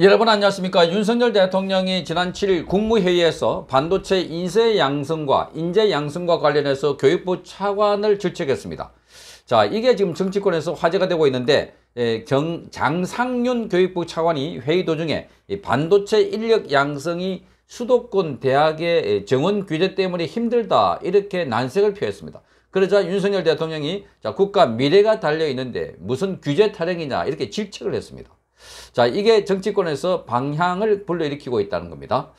여러분 안녕하십니까 윤석열 대통령이 지난 7일 국무회의에서 반도체 인쇄 양성과 인재 양성과 관련해서 교육부 차관을 질책했습니다. 자 이게 지금 정치권에서 화제가 되고 있는데 에, 예, 경, 장상윤 교육부 차관이 회의 도중에 반도체 인력 양성이 수도권 대학의 예, 정원 규제 때문에 힘들다 이렇게 난색을 표했습니다. 그러자 윤석열 대통령이 자, 국가 미래가 달려있는데 무슨 규제 타령이냐 이렇게 질책을 했습니다. 자, 이게 정치권에서 방향을 불러일으키고 있다는 겁니다.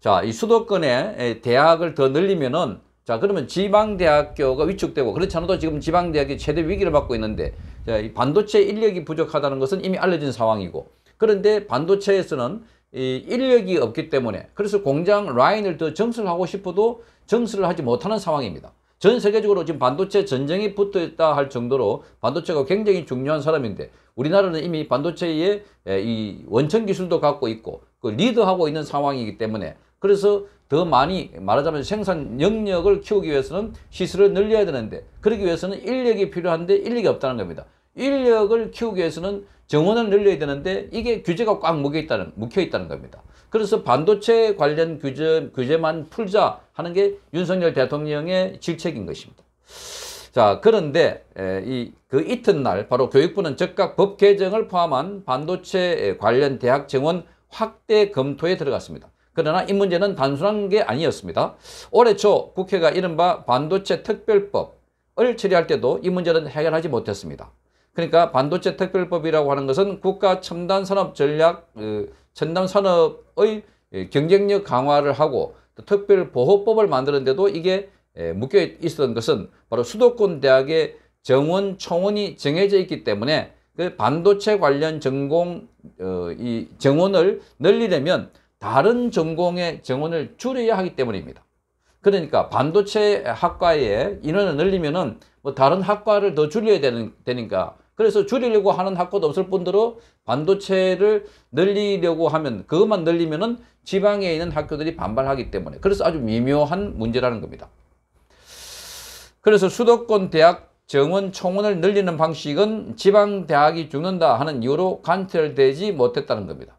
자, 이 수도권에 대학을 더 늘리면은 자, 그러면 지방대학교가 위축되고 그렇지 않아도 지금 지방대학이 최대 위기를 받고 있는데 자, 이 반도체 인력이 부족하다는 것은 이미 알려진 상황이고 그런데 반도체에서는 이 인력이 없기 때문에 그래서 공장 라인을 더정수를하고 싶어도 정수를 하지 못하는 상황입니다. 전 세계적으로 지금 반도체 전쟁이 붙어있다 할 정도로 반도체가 굉장히 중요한 사람인데 우리나라는 이미 반도체의 이 원천 기술도 갖고 있고 그 리드하고 있는 상황이기 때문에 그래서 더 많이 말하자면 생산 영역을 키우기 위해서는 시설을 늘려야 되는데 그러기 위해서는 인력이 필요한데 인력이 없다는 겁니다. 인력을 키우기 위해서는 정원을 늘려야 되는데 이게 규제가 꽉 묶여 있다는 묶여 있다는 겁니다. 그래서 반도체 관련 규제, 규제만 풀자 하는 게 윤석열 대통령의 질책인 것입니다. 자, 그런데 이 그 이튿날 바로 교육부는 적각법 개정을 포함한 반도체 관련 대학 정원 확대 검토에 들어갔습니다. 그러나 이 문제는 단순한 게 아니었습니다. 올해 초 국회가 이른바 반도체 특별법을 처리할 때도 이 문제는 해결하지 못했습니다. 그러니까 반도체 특별법이라고 하는 것은 국가 첨단 산업 전략, 그 첨단 산업의 경쟁력 강화를 하고 특별 보호법을 만드는데도 이게 예, 묶여 있었던 것은 바로 수도권 대학의 정원 총원이 정해져 있기 때문에 그 반도체 관련 전공 어, 이 정원을 늘리려면 다른 전공의 정원을 줄여야 하기 때문입니다. 그러니까 반도체 학과의 인원을 늘리면은 뭐 다른 학과를 더 줄여야 되는, 되니까 그래서 줄이려고 하는 학교도 없을 뿐더러 반도체를 늘리려고 하면 그것만 늘리면은 지방에 있는 학교들이 반발하기 때문에 그래서 아주 미묘한 문제라는 겁니다. 그래서 수도권 대학 정원 총원을 늘리는 방식은 지방 대학이 죽는다 하는 이유로 관철되지 못했다는 겁니다.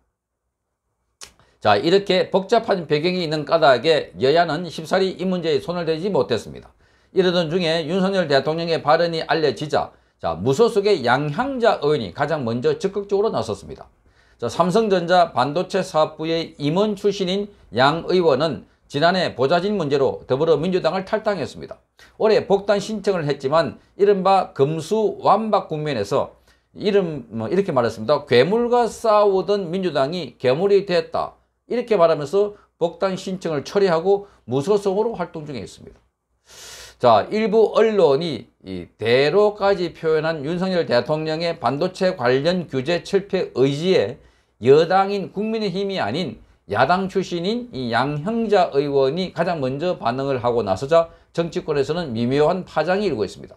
자 이렇게 복잡한 배경이 있는 까닭에 여야는 쉽사리 이 문제에 손을 대지 못했습니다. 이러던 중에 윤석열 대통령의 발언이 알려지자 자, 무소속의 양향자 의원이 가장 먼저 적극적으로 나섰습니다. 자, 삼성전자 반도체 사업부의 임원 출신인 양 의원은 지난해 보좌진 문제로 더불어민주당을 탈당했습니다. 올해 복당 신청을 했지만 이른바 금수 완박 국면에서 이름 뭐 이렇게 말했습니다. 괴물과 싸우던 민주당이 괴물이 됐다. 이렇게 말하면서 복당 신청을 처리하고 무소속으로 활동 중에 있습니다. 자, 일부 언론이 이 대로까지 표현한 윤석열 대통령의 반도체 관련 규제 철폐 의지에 여당인 국민의힘이 아닌 야당 출신인 이 양형자 의원이 가장 먼저 반응을 하고 나서자 정치권에서는 미묘한 파장이 일고 있습니다.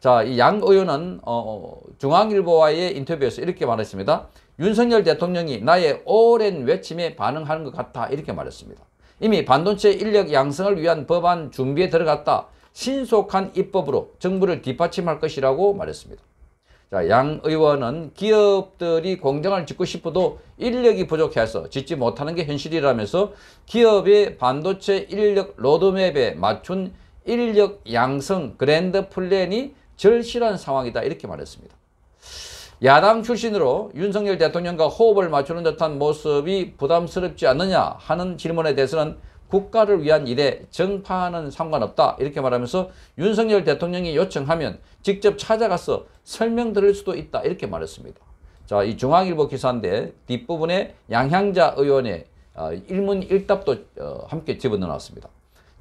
자, 이 양 의원은 어, 어, 중앙일보와의 인터뷰에서 이렇게 말했습니다. 윤석열 대통령이 나의 오랜 외침에 반응하는 것 같아 이렇게 말했습니다. 이미 반도체 인력 양성을 위한 법안 준비에 들어갔다. 신속한 입법으로 정부를 뒷받침할 것이라고 말했습니다. 자, 양 의원은 기업들이 공장을 짓고 싶어도 인력이 부족해서 짓지 못하는 게 현실이라면서 기업의 반도체 인력 로드맵에 맞춘 인력 양성 그랜드 플랜이 절실한 상황이다 이렇게 말했습니다. 야당 출신으로 윤석열 대통령과 호흡을 맞추는 듯한 모습이 부담스럽지 않느냐 하는 질문에 대해서는 국가를 위한 일에 정파는 하 상관없다 이렇게 말하면서 윤석열 대통령이 요청하면 직접 찾아가서 설명 드릴 수도 있다 이렇게 말했습니다. 자, 이 중앙일보 기사인데 뒷부분에 양향자 의원의 어, 일문일답도 어, 함께 집어넣어놨습니다.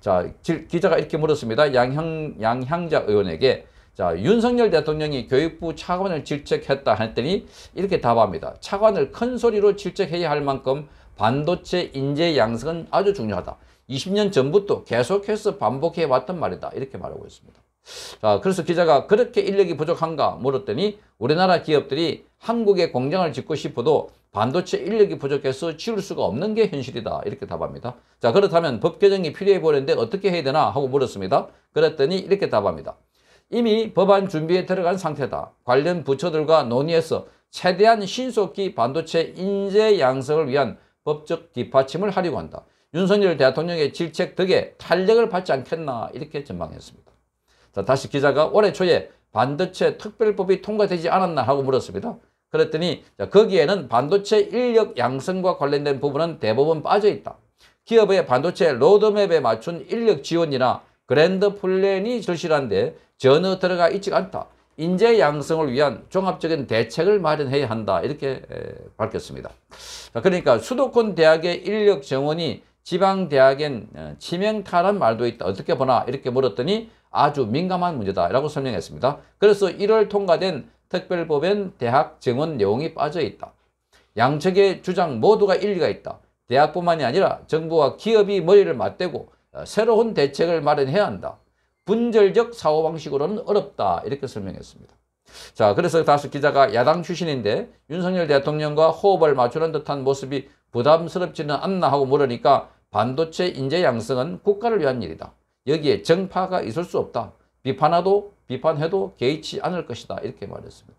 자, 기자가 이렇게 물었습니다. 양향, 양향자 의원에게 자, 윤석열 대통령이 교육부 차관을 질책했다 했더니 이렇게 답합니다. 차관을 큰 소리로 질책해야 할 만큼 반도체 인재 양성은 아주 중요하다. 20년 전부터 계속해서 반복해 왔던 말이다. 이렇게 말하고 있습니다. 자, 그래서 기자가 그렇게 인력이 부족한가 물었더니 우리나라 기업들이 한국에 공장을 짓고 싶어도 반도체 인력이 부족해서 치울 수가 없는 게 현실이다. 이렇게 답합니다. 자, 그렇다면 법 개정이 필요해 보이는데 어떻게 해야 되나 하고 물었습니다. 그랬더니 이렇게 답합니다. 이미 법안 준비에 들어간 상태다. 관련 부처들과 논의해서 최대한 신속히 반도체 인재 양성을 위한 법적 뒷받침을 하려고 한다. 윤석열 대통령의 질책 덕에 탄력을 받지 않겠나 이렇게 전망했습니다. 자, 다시 기자가 올해 초에 반도체 특별법이 통과되지 않았나 하고 물었습니다. 그랬더니 자, 거기에는 반도체 인력 양성과 관련된 부분은 대부분 빠져있다. 기업의 반도체 로드맵에 맞춘 인력 지원이나 그랜드 플랜이 절실한데 전혀 들어가 있지 않다. 인재 양성을 위한 종합적인 대책을 마련해야 한다. 이렇게 밝혔습니다. 그러니까 수도권 대학의 인력 정원이 지방대학엔 어, 치명타란 말도 있다. 어떻게 보나? 이렇게 물었더니 아주 민감한 문제다. 라고 설명했습니다. 그래서 1월 통과된 특별법엔 대학 정원 내용이 빠져 있다. 양측의 주장 모두가 일리가 있다. 대학뿐만이 아니라 정부와 기업이 머리를 맞대고 어, 새로운 대책을 마련해야 한다. 분절적 사고방식으로는 어렵다. 이렇게 설명했습니다. 자, 그래서 다수 기자가 야당 출신인데 윤석열 대통령과 호흡을 맞추는 듯한 모습이 부담스럽지는 않나 하고 물으니까 반도체 인재 양성은 국가를 위한 일이다. 여기에 정파가 있을 수 없다. 비판하도 비판해도 개의치 않을 것이다. 이렇게 말했습니다.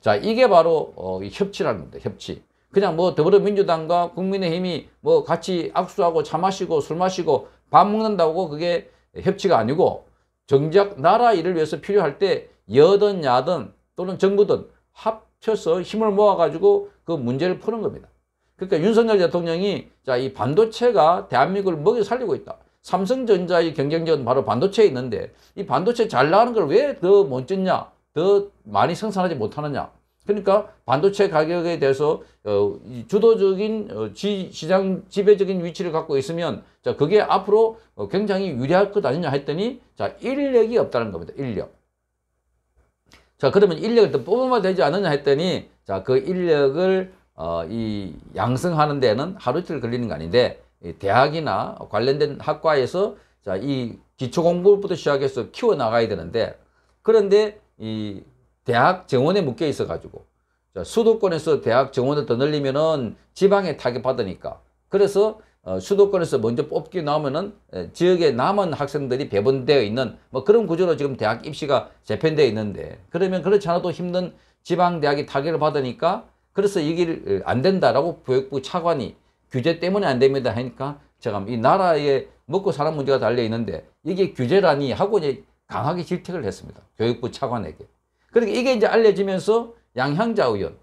자, 이게 바로 어, 협치라는 겁니다. 협치. 그냥 뭐 더불어민주당과 국민의힘이 뭐 같이 악수하고 차 마시고 술 마시고 밥 먹는다고 그게 협치가 아니고 정작 나라 일을 위해서 필요할 때 여든 야든 또는 정부든 합쳐서 힘을 모아가지고 그 문제를 푸는 겁니다. 그러니까 윤석열 대통령이 자이 반도체가 대한민국을 먹여 살리고 있다. 삼성전자의 경쟁력은 바로 반도체에 있는데 이 반도체 잘 나가는 걸 왜 더 못 짓냐, 더 많이 생산하지 못하느냐 그러니까 반도체 가격에 대해서 어, 주도적인 어, 지, 시장 지배적인 위치를 갖고 있으면 자 그게 앞으로 어, 굉장히 유리할 것 아니냐 했더니 자 인력이 없다는 겁니다. 인력. 자 그러면 인력을 또 뽑으면 되지 않느냐 했더니 자 그 인력을 어, 이 양성하는 데는 하루 이틀 걸리는 거 아닌데 대학이나 관련된 학과에서 자 이 기초 공부부터 시작해서 키워 나가야 되는데 그런데 이 대학 정원에 묶여 있어 가지고 수도권에서 대학 정원을 더 늘리면은 지방에 타격 받으니까 그래서 어, 수도권에서 먼저 뽑기 나오면은 예, 지역에 남은 학생들이 배분되어 있는 뭐 그런 구조로 지금 대학 입시가 재편되어 있는데 그러면 그렇지 않아도 힘든 지방 대학이 타격을 받으니까 그래서 이길 어, 안 된다라고 교육부 차관이 규제 때문에 안 됩니다 하니까 제가 이나라에 먹고 사는 문제가 달려 있는데 이게 규제라니 하고 이제 강하게 질책을 했습니다 교육부 차관에게. 그러니까 이게 이제 알려지면서 양향자 의원,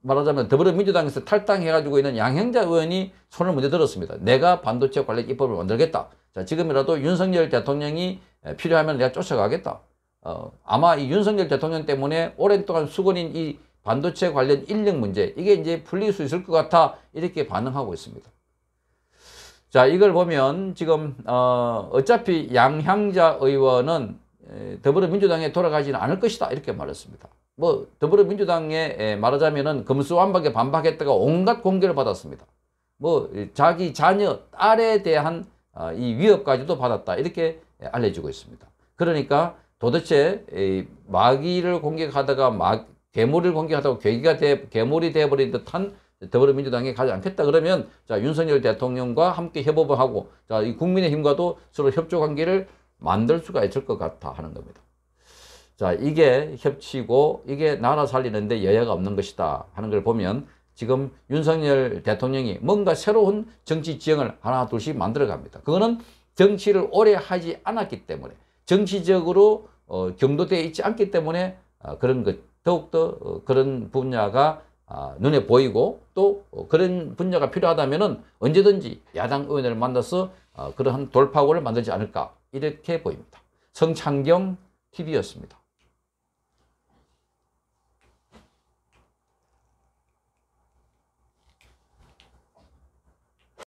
말하자면 더불어민주당에서 탈당해가지고 있는 양향자 의원이 손을 먼저 들었습니다. 내가 반도체 관련 입법을 만들겠다. 자, 지금이라도 윤석열 대통령이 필요하면 내가 쫓아가겠다. 어, 아마 이 윤석열 대통령 때문에 오랜 동안 수건인 이 반도체 관련 인력 문제, 이게 이제 풀릴 수 있을 것 같아. 이렇게 반응하고 있습니다. 자, 이걸 보면 지금, 어, 어차피 양향자 의원은 더불어민주당에 돌아가지는 않을 것이다 이렇게 말했습니다. 뭐 더불어민주당에 말하자면은 검수완박에 반박했다가 온갖 공개를 받았습니다. 뭐 자기 자녀 딸에 대한 아, 이 위협까지도 받았다 이렇게 알려지고 있습니다. 그러니까 도대체 마귀를 공격하다가 마, 괴물을 공격하다가 괴기가 돼, 괴물이 돼버린 듯한 더불어민주당에 가지 않겠다 그러면 자 윤석열 대통령과 함께 협업을 하고 자 이 국민의힘과도 서로 협조 관계를 만들 수가 있을 것 같아 하는 겁니다. 자, 이게 협치고 이게 나라 살리는데 여야가 없는 것이다 하는 걸 보면 지금 윤석열 대통령이 뭔가 새로운 정치 지형을 하나 둘씩 만들어 갑니다. 그거는 정치를 오래 하지 않았기 때문에 정치적으로 어, 경도되어 있지 않기 때문에 어, 그런 것 더욱더 어, 그런 분야가 아, 눈에 보이고 또 어, 그런 분야가 필요하다면 은 언제든지 야당 의원을 만나서 어, 그러한 돌파구를 만들지 않을까 이렇게 보입니다. 성창경 TV였습니다.